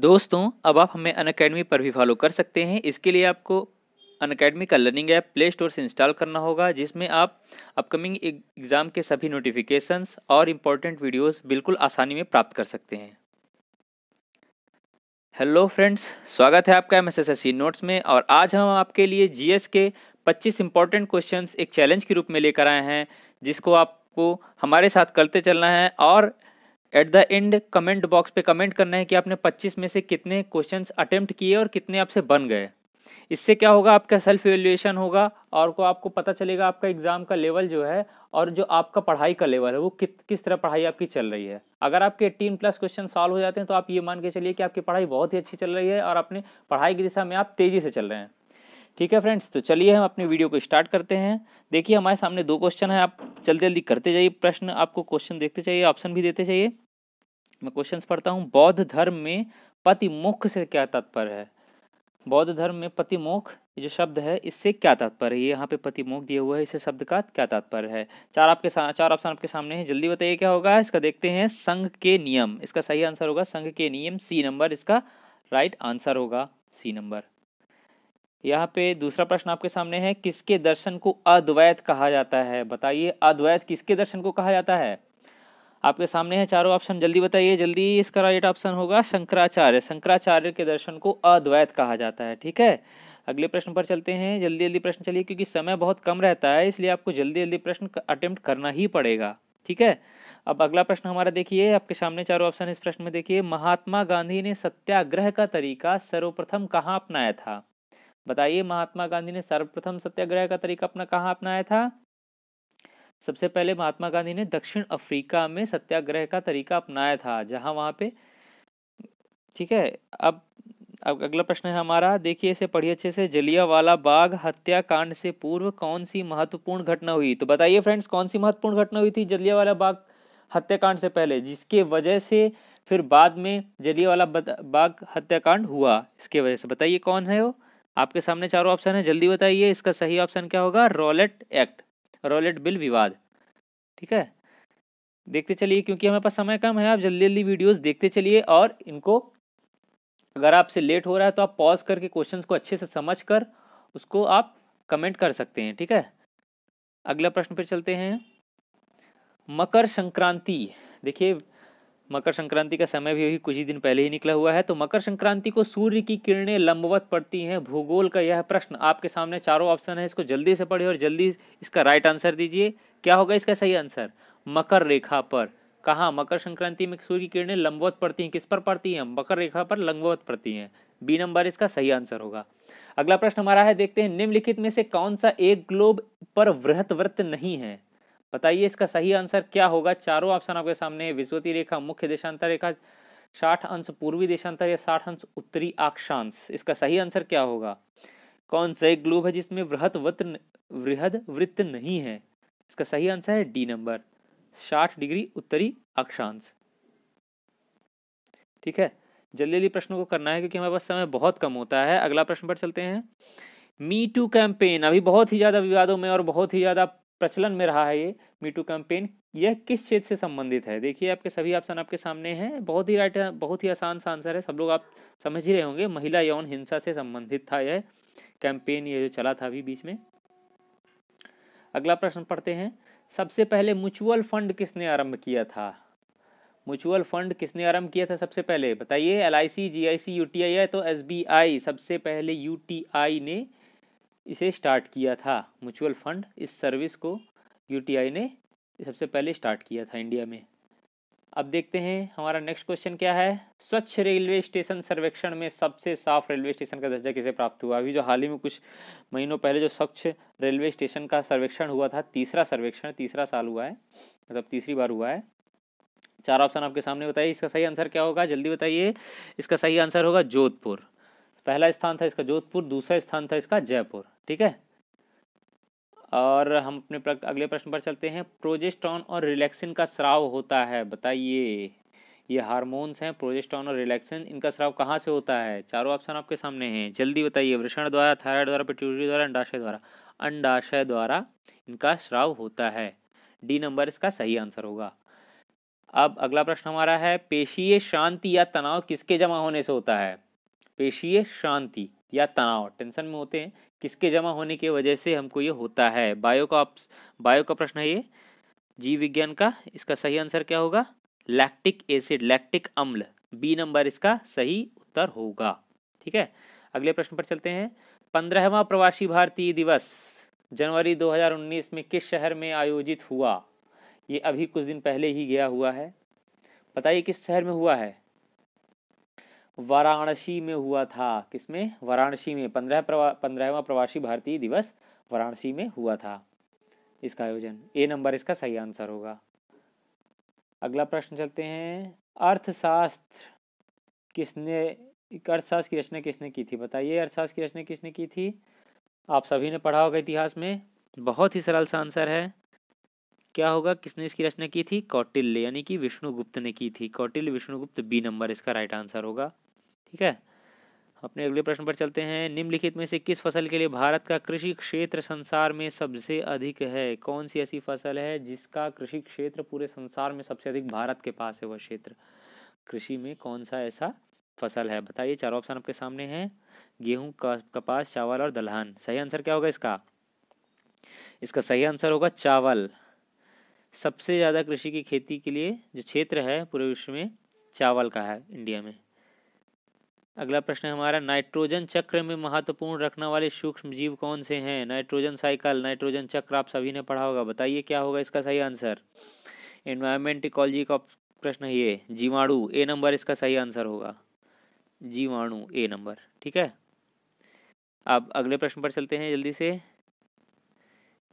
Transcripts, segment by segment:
दोस्तों अब आप हमें अन अकेडमी पर भी फॉलो कर सकते हैं इसके लिए आपको अन अकेडमी का लर्निंग ऐप प्ले स्टोर से इंस्टॉल करना होगा जिसमें आप अपकमिंग एग्ज़ाम के सभी नोटिफिकेशंस और इम्पोर्टेंट वीडियोस बिल्कुल आसानी में प्राप्त कर सकते हैं हेलो फ्रेंड्स स्वागत है आपका एम एस नोट्स में और आज हम आपके लिए जी के पच्चीस इंपॉर्टेंट क्वेश्चन एक चैलेंज के रूप में लेकर आए हैं जिसको आपको हमारे साथ करते चलना है और at the end comment box पे कमेंट करना है कि आपने 25 में से कितने क्वेश्चंस अटेम्प्ट किए और कितने आपसे बन गए इससे क्या होगा आपका सेल्फ एवेल्युएशन होगा और को आपको पता चलेगा आपका एग्ज़ाम का लेवल जो है और जो आपका पढ़ाई का लेवल है वो कित किस तरह पढ़ाई आपकी चल रही है अगर आपके एट्टीन प्लस क्वेश्चन सॉल्व हो जाते हैं तो आप ये मान के चलिए कि आपकी पढ़ाई बहुत ही अच्छी चल रही है और अपने पढ़ाई की दिशा में आप तेज़ी से चल रहे हैं ठीक है फ्रेंड्स तो चलिए हम अपनी वीडियो को स्टार्ट करते हैं देखिए हमारे सामने दो क्वेश्चन है आप जल्दी जल्दी करते जाइए प्रश्न आपको क्वेश्चन देखते चाहिए ऑप्शन भी देते जाइए मैं क्वेश्चन पढ़ता हूँ बौद्ध धर्म में पतिमोक्ष से क्या तात्पर्य है बौद्ध धर्म में पतिमोख जो शब्द है इससे क्या तात्पर्य है यहाँ पे पतिमोख दिया हुआ है इसे शब्द का क्या तात्पर्य है चार आपके चार ऑप्शन आपके सामने हैं जल्दी बताइए क्या होगा इसका देखते हैं संघ के नियम इसका सही आंसर होगा संघ के नियम सी नंबर इसका राइट आंसर होगा सी नंबर यहाँ पे दूसरा प्रश्न आपके सामने है किसके दर्शन को अद्वैत कहा जाता है बताइए अद्वैत किसके दर्शन को कहा जाता है आपके सामने है चारों ऑप्शन जल्दी बताइए जल्दी इसका राइट ऑप्शन होगा शंकराचार्य शंकराचार्य के दर्शन को अद्वैत कहा जाता है ठीक है अगले प्रश्न पर चलते हैं जल्दी जल्दी प्रश्न चलिए क्योंकि समय बहुत कम रहता है इसलिए आपको जल्दी जल्दी प्रश्न अटेम्प्ट करना ही पड़ेगा ठीक है अब अगला प्रश्न हमारा देखिए आपके सामने चारों ऑप्शन इस प्रश्न में देखिए महात्मा गांधी ने सत्याग्रह का तरीका सर्वप्रथम कहाँ अपनाया था बताइए महात्मा गांधी ने सर्वप्रथम सत्याग्रह का तरीका अपना कहाँ अपनाया था सबसे पहले महात्मा गांधी ने दक्षिण अफ्रीका में सत्याग्रह का तरीका अपनाया था जहां वहां पे ठीक है अब अब अगला प्रश्न है हमारा देखिए इसे पढ़िए अच्छे से जलिया वाला बाग हत्याकांड से पूर्व कौन सी महत्वपूर्ण घटना हुई तो बताइए फ्रेंड्स कौन सी महत्वपूर्ण घटना हुई थी जलिया वाला बाग हत्याकांड से पहले जिसके वजह से फिर बाद में जलिया वाला बाग हत्याकांड हुआ इसके वजह से बताइए कौन है वो आपके सामने चारों ऑप्शन है जल्दी बताइए इसका सही ऑप्शन क्या होगा रॉलेट एक्ट रॉलेट बिल विवाद ठीक है देखते चलिए क्योंकि हमारे पास समय कम है आप जल्दी जल्दी वीडियोस देखते चलिए और इनको अगर आपसे लेट हो रहा है तो आप पॉज करके क्वेश्चंस को अच्छे से समझ कर उसको आप कमेंट कर सकते हैं ठीक है अगला प्रश्न पर चलते हैं मकर संक्रांति देखिए मकर संक्रांति का समय भी अभी कुछ ही दिन पहले ही निकला हुआ है तो मकर संक्रांति को सूर्य की किरणें लंबवत पड़ती हैं भूगोल का यह प्रश्न आपके सामने चारों ऑप्शन है इसको जल्दी से पढ़िए और जल्दी इसका राइट आंसर दीजिए क्या होगा इसका सही आंसर मकर रेखा पर कहाँ मकर संक्रांति में सूर्य की किरणें लंबवत पड़ती हैं किस पर पड़ती हैं मकर रेखा पर लंबवत पड़ती हैं बी नंबर इसका सही आंसर होगा अगला प्रश्न हमारा है देखते हैं निम्नलिखित में से कौन सा एक ग्लोब पर वृहत वृत्त नहीं है बताइए इसका सही आंसर क्या होगा चारों ऑप्शन आपके सामने है विश्वती रेखा मुख्य देशांतर रेखा साठ अंश पूर्वी देशांतर या साठ अंश उत्तरी अक्षांश इसका सही आंसर क्या होगा कौन सा एक ग्लोब है जिसमें वृहद वत्र वृहद वृत्त नहीं है इसका सही आंसर है डी नंबर साठ डिग्री उत्तरी अक्षांश ठीक है जल्दी जल्दी प्रश्नों को करना है क्योंकि हमारे पास समय बहुत कम होता है अगला प्रश्न पर चलते हैं मी टू कैंपेन अभी बहुत ही ज़्यादा विवादों में और बहुत ही ज़्यादा प्रचलन में रहा है ये मीटू कैंपेन यह किस क्षेत्र से संबंधित है देखिए आपके सभी ऑप्शन आपके सामने हैं बहुत ही राइट बहुत ही आसान सा आंसर है सब लोग आप समझ ही रहे होंगे महिला यौन हिंसा से संबंधित था यह कैंपेन ये जो चला था अभी बीच में अगला प्रश्न पढ़ते हैं सबसे पहले म्यूचुअल फंड किसने आरंभ किया था म्यूचुअल फंड किसने आरंभ किया था सबसे पहले बताइए L I C G I C U T I है तो एस बी आई सबसे पहले यू टी आई ने इसे स्टार्ट किया था म्यूचुअल फंड इस सर्विस को यूटीआई ने सबसे पहले स्टार्ट किया था इंडिया में अब देखते हैं हमारा नेक्स्ट क्वेश्चन क्या है स्वच्छ रेलवे स्टेशन सर्वेक्षण में सबसे साफ रेलवे स्टेशन का दर्जा किसे प्राप्त हुआ अभी जो हाल ही में कुछ महीनों पहले जो स्वच्छ रेलवे स्टेशन का सर्वेक्षण हुआ था तीसरा सर्वेक्षण तीसरा साल हुआ है मतलब तीसरी बार हुआ है चार ऑप्शन आपके सामने बताइए इसका सही आंसर क्या होगा जल्दी बताइए इसका सही आंसर होगा जोधपुर पहला स्थान था इसका जोधपुर दूसरा स्थान था इसका जयपुर ठीक है और हम अपने अगले प्रश्न पर चलते हैं प्रोजेस्टॉन और रिलैक्सिन का स्राव होता है बताइए ये हार्मोन्स हैं प्रोजेस्टॉन और रिलैक्सिन इनका स्राव कहाँ से होता है चारों ऑप्शन आपके सामने हैं जल्दी बताइए वृषण द्वारा थायराइड द्वारा पिट्यूटरी द्वारा अंडाशय द्वारा अंडाशय द्वारा इनका स्राव होता है डी नंबर इसका सही आंसर होगा अब अगला प्रश्न हमारा है पेशीय शांति या तनाव किसके जमा होने से होता है पेशीय शांति या तनाव टेंशन में होते हैं किसके जमा होने की वजह से हमको ये होता है बायो का बायो का प्रश्न है ये जीव विज्ञान का इसका सही आंसर क्या होगा लैक्टिक एसिड लैक्टिक अम्ल बी नंबर इसका सही उत्तर होगा ठीक है अगले प्रश्न पर चलते हैं पंद्रहवा प्रवासी भारतीय दिवस जनवरी 2019 में किस शहर में आयोजित हुआ ये अभी कुछ दिन पहले ही गया हुआ है बताइए किस शहर में हुआ है वाराणसी में हुआ था किसमें वाराणसी में पंद्रह प्रवा पंद्रहवा प्रवासी भारतीय दिवस वाराणसी में हुआ था इसका आयोजन ए नंबर इसका सही आंसर होगा अगला प्रश्न चलते हैं अर्थशास्त्र किसने अर्थशास्त्र की रचना किसने की थी बताइए अर्थशास्त्र की रचना किसने की थी आप सभी ने पढ़ा होगा इतिहास में बहुत ही सरल सा आंसर है क्या होगा किसने इसकी रचना की थी कौटिल्य यानी कि विष्णुगुप्त ने की थी कौटिल्य विष्णुगुप्त बी नंबर इसका राइट आंसर होगा ठीक है अपने अगले प्रश्न पर चलते हैं निम्नलिखित में से किस फसल के लिए भारत का कृषि क्षेत्र संसार में सबसे अधिक है कौन सी ऐसी फसल है जिसका कृषि क्षेत्र पूरे संसार में सबसे अधिक भारत के पास है वह क्षेत्र कृषि में कौन सा ऐसा फसल है बताइए चार ऑप्शन आपके सामने हैं गेहूं कपास चावल और दलहन सही आंसर क्या होगा इसका इसका सही आंसर होगा चावल सबसे ज़्यादा कृषि की खेती के लिए जो क्षेत्र है पूरे विश्व में चावल का है इंडिया में अगला प्रश्न है हमारा नाइट्रोजन चक्र में महत्वपूर्ण रखने वाले सूक्ष्म जीव कौन से हैं नाइट्रोजन साइकिल नाइट्रोजन चक्र आप सभी ने पढ़ा होगा बताइए क्या होगा इसका सही आंसर एनवायरमेंट इकोलॉजी का प्रश्न है ये जीवाणु ए नंबर इसका सही आंसर होगा जीवाणु ए नंबर ठीक है अब अगले प्रश्न पर चलते हैं जल्दी से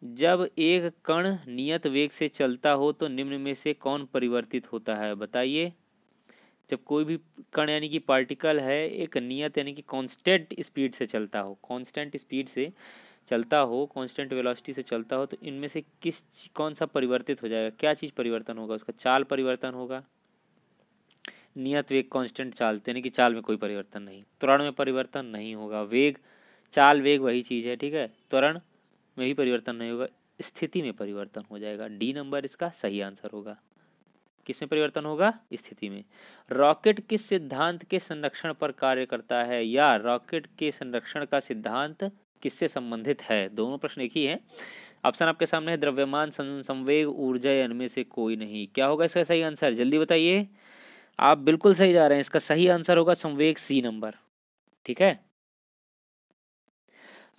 जब एक कण नियत वेग से चलता हो तो निम्न में से कौन परिवर्तित होता है बताइए जब कोई भी कण यानी कि पार्टिकल है एक नियत यानी कि कांस्टेंट स्पीड से चलता हो कांस्टेंट स्पीड से चलता हो कांस्टेंट वेलोसिटी से चलता हो तो इनमें से किस कौन सा परिवर्तित हो जाएगा क्या चीज़ परिवर्तन होगा उसका चाल परिवर्तन होगा नियत वेग कांस्टेंट चाल तो यानी कि चाल में कोई परिवर्तन नहीं त्वरण में परिवर्तन नहीं होगा वेग चाल वेग वही चीज़ है ठीक है त्वरण में भी परिवर्तन नहीं होगा स्थिति में परिवर्तन हो जाएगा डी नंबर इसका सही आंसर होगा किस में परिवर्तन होगा स्थिति में रॉकेट किस सिद्धांत के संरक्षण पर कार्य करता है या रॉकेट के संरक्षण का सिद्धांत किससे संबंधित है दोनों प्रश्न एक ही है ऑप्शन आपके सामने है द्रव्यमान संवेग ऊर्जा या इनमें से कोई नहीं क्या होगा इसका सही आंसर जल्दी बताइए आप बिल्कुल सही जा रहे हैं इसका सही आंसर होगा संवेग सी नंबर ठीक है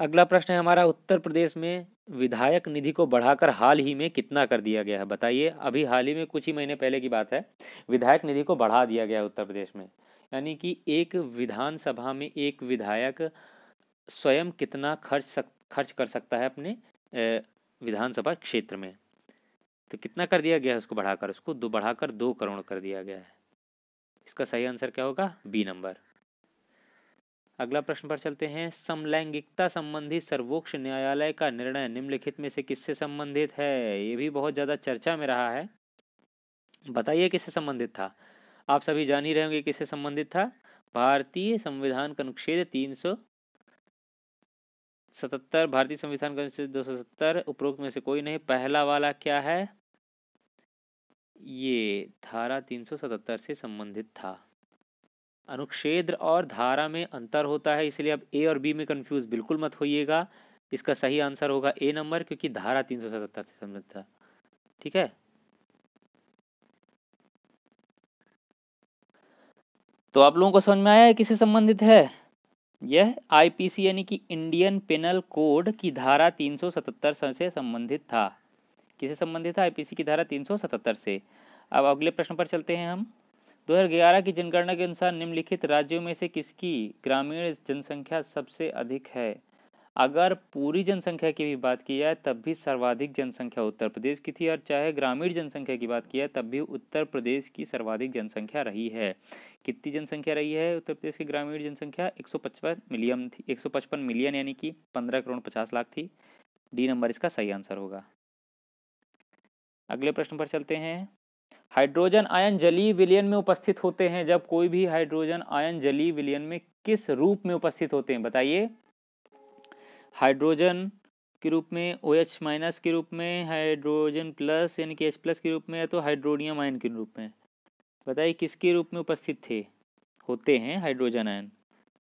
अगला प्रश्न है हमारा उत्तर प्रदेश में विधायक निधि को बढ़ाकर हाल ही में कितना कर दिया गया है बताइए अभी हाल ही में कुछ ही महीने पहले की बात है विधायक निधि को बढ़ा दिया गया है उत्तर प्रदेश में यानी कि एक विधानसभा में एक विधायक स्वयं कितना खर्च सक खर्च कर सकता है अपने विधानसभा क्षेत्र में तो कितना कर दिया गया है उसको बढ़ाकर उसको दो बढ़ाकर दो करोड़ कर दिया गया है इसका सही आंसर क्या होगा बी नंबर अगला प्रश्न पर चलते हैं समलैंगिकता संबंधी सर्वोच्च न्यायालय का निर्णय निम्नलिखित में से किससे संबंधित है ये भी बहुत ज़्यादा चर्चा में रहा है बताइए किससे संबंधित था आप सभी जान ही रहे होंगे किससे संबंधित था भारतीय संविधान का अनुच्छेद तीन सौ सतहत्तर भारतीय संविधान का अनुच्छेद दो सौ सत्तर उपरोक्त में से कोई नहीं पहला वाला क्या है ये धारा तीन सौ सतहत्तर से संबंधित था अनुक्षेत्र और धारा में अंतर होता है इसलिए अब ए और बी में कंफ्यूज बिल्कुल मत होइएगा इसका सही आंसर होगा ए नंबर क्योंकि धारा तीन सौ सतहत्तर से संबंधित था ठीक है तो आप लोगों को समझ में आया है किसे संबंधित है यह आईपीसी यानी कि इंडियन पेनल कोड की धारा तीन सौ सतहत्तर से संबंधित था किसे संबंधित था आईपीसी की धारा तीन सौ सतहत्तर से अब अगले प्रश्न पर चलते हैं हम 2011 की जनगणना के अनुसार निम्नलिखित राज्यों में से किसकी ग्रामीण जनसंख्या सबसे अधिक है अगर पूरी जनसंख्या की भी बात की जाए तब भी सर्वाधिक जनसंख्या उत्तर प्रदेश की थी और चाहे ग्रामीण जनसंख्या की बात की जाए तब भी उत्तर प्रदेश की सर्वाधिक जनसंख्या रही है कितनी जनसंख्या रही है उत्तर प्रदेश की ग्रामीण जनसंख्या 155 मिलियन थी 155 मिलियन यानी कि 15 करोड़ 50 लाख थी डी नंबर इसका सही आंसर होगा अगले प्रश्न पर चलते हैं हाइड्रोजन आयन जलीय विलयन में उपस्थित होते हैं जब कोई भी हाइड्रोजन आयन जलीय विलयन में किस रूप में उपस्थित होते हैं बताइए हाइड्रोजन के रूप में ओ एच माइनस के रूप में हाइड्रोजन प्लस यानी कि एच प्लस के रूप में या तो हाइड्रोनियम आयन के रूप में बताइए किसके रूप में उपस्थित थे होते हैं हाइड्रोजन आयन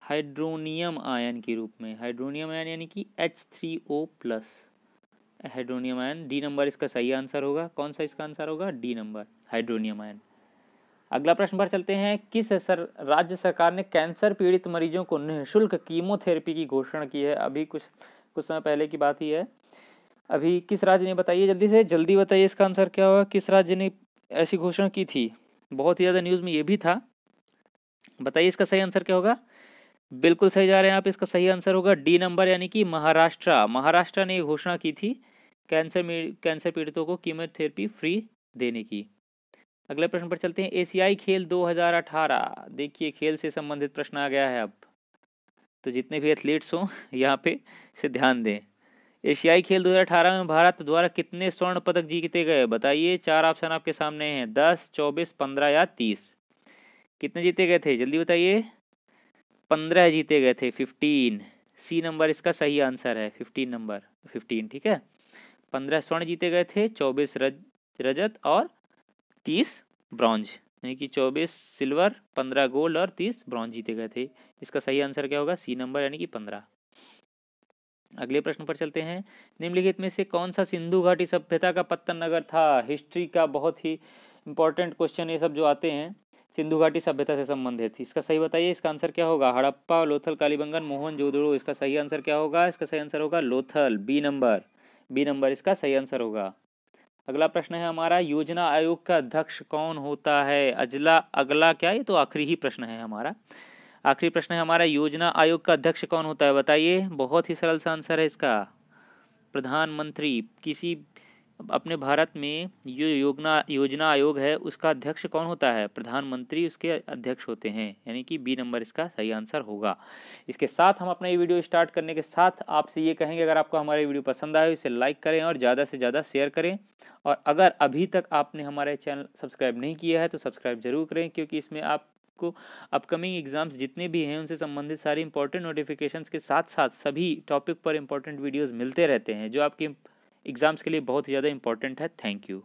हाइड्रोनियम आयन के रूप में हाइड्रोनियम आयन यानी कि H three O plus hydronium ion D number इसका सही आंसर होगा कौन सा इसका आंसर होगा डी नंबर हाइड्रोनियम आयन अगला प्रश्न पर चलते हैं किस सर राज्य सरकार ने कैंसर पीड़ित मरीजों को निःशुल्क कीमोथेरेपी की घोषणा की है अभी कुछ कुछ समय पहले की बात ही है अभी किस राज्य ने बताइए जल्दी से जल्दी बताइए इसका आंसर क्या होगा किस राज्य ने ऐसी घोषणा की थी बहुत ही ज़्यादा न्यूज़ में ये भी था बताइए इसका सही आंसर क्या होगा बिल्कुल सही जा रहे हैं आप इसका सही आंसर होगा डी नंबर यानी कि महाराष्ट्र महाराष्ट्र ने ये घोषणा की थी कैंसर कैंसर पीड़ितों को कीमोथेरेपी फ्री देने की अगले प्रश्न पर चलते हैं एशियाई खेल 2018 देखिए खेल से संबंधित प्रश्न आ गया है अब तो जितने भी एथलीट्स हों यहाँ पे से ध्यान दें एशियाई खेल 2018 में भारत द्वारा कितने स्वर्ण पदक जीते गए बताइए चार ऑप्शन आपके सामने हैं दस चौबीस पंद्रह या तीस कितने जीते गए थे जल्दी बताइए पंद्रह जीते गए थे फिफ्टीन सी नंबर इसका सही आंसर है फिफ्टीन नंबर फिफ्टीन ठीक है पंद्रह स्वर्ण जीते गए थे चौबीस रज रजत और तीस ब्रॉन्ज यानी कि चौबीस सिल्वर पंद्रह गोल्ड और तीस ब्रॉन्ज जीते गए थे इसका सही आंसर क्या होगा सी नंबर यानी कि पंद्रह अगले प्रश्न पर चलते हैं निम्नलिखित में से कौन सा सिंधु घाटी सभ्यता का पत्तन नगर था हिस्ट्री का बहुत ही इंपॉर्टेंट क्वेश्चन ये सब जो आते हैं सिंधु घाटी सभ्यता से संबंधित इसका सही बताइए इसका आंसर क्या होगा हड़प्पा लोथल कालीबंगन मोहन जोदड़ो इसका सही आंसर क्या होगा इसका सही आंसर होगा Lothal B number B number इसका सही आंसर होगा अगला प्रश्न है हमारा योजना आयोग का अध्यक्ष कौन होता है अजला अगला क्या ये तो आखिरी ही प्रश्न है हमारा आखिरी प्रश्न है हमारा योजना आयोग का अध्यक्ष कौन होता है बताइए बहुत ही सरल सा आंसर है इसका प्रधानमंत्री किसी अपने भारत में जो योजना योजना आयोग है उसका अध्यक्ष कौन होता है प्रधानमंत्री उसके अध्यक्ष होते हैं यानी कि बी नंबर इसका सही आंसर होगा इसके साथ हम अपना ये वीडियो स्टार्ट करने के साथ आपसे ये कहेंगे अगर आपको हमारा वीडियो पसंद आए इसे लाइक करें और ज़्यादा से ज़्यादा शेयर करें और अगर अभी तक आपने हमारे चैनल सब्सक्राइब नहीं किया है तो सब्सक्राइब जरूर करें क्योंकि इसमें आप आपको अपकमिंग एग्जाम्स जितने भी हैं उनसे संबंधित सारी इंपॉर्टेंट नोटिफिकेशंस के साथ साथ सभी टॉपिक पर इंपॉर्टेंट वीडियोस मिलते रहते हैं जो आपकी एग्ज़ाम्स के लिए बहुत ही ज़्यादा इंपॉर्टेंट है थैंक यू